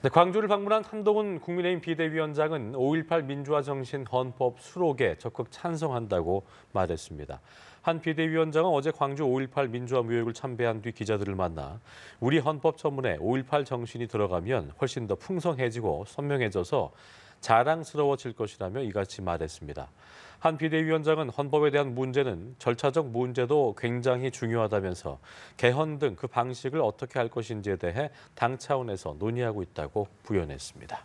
네, 광주를 방문한 한동훈 국민의힘 비대위원장은 5.18 민주화 정신 헌법 수록에 적극 찬성한다고 말했습니다. 한 비대위원장은 어제 광주 5.18 민주화 무역을 참배한 뒤 기자들을 만나 우리 헌법 전문에 5.18 정신이 들어가면 훨씬 더 풍성해지고 선명해져서 자랑스러워질 것이라며 이같이 말했습니다. 한 비대위원장은 헌법에 대한 문제는 절차적 문제도 굉장히 중요하다면서 개헌 등 그 방식을 어떻게 할 것인지에 대해 당 차원에서 논의하고 있다고 부연했습니다.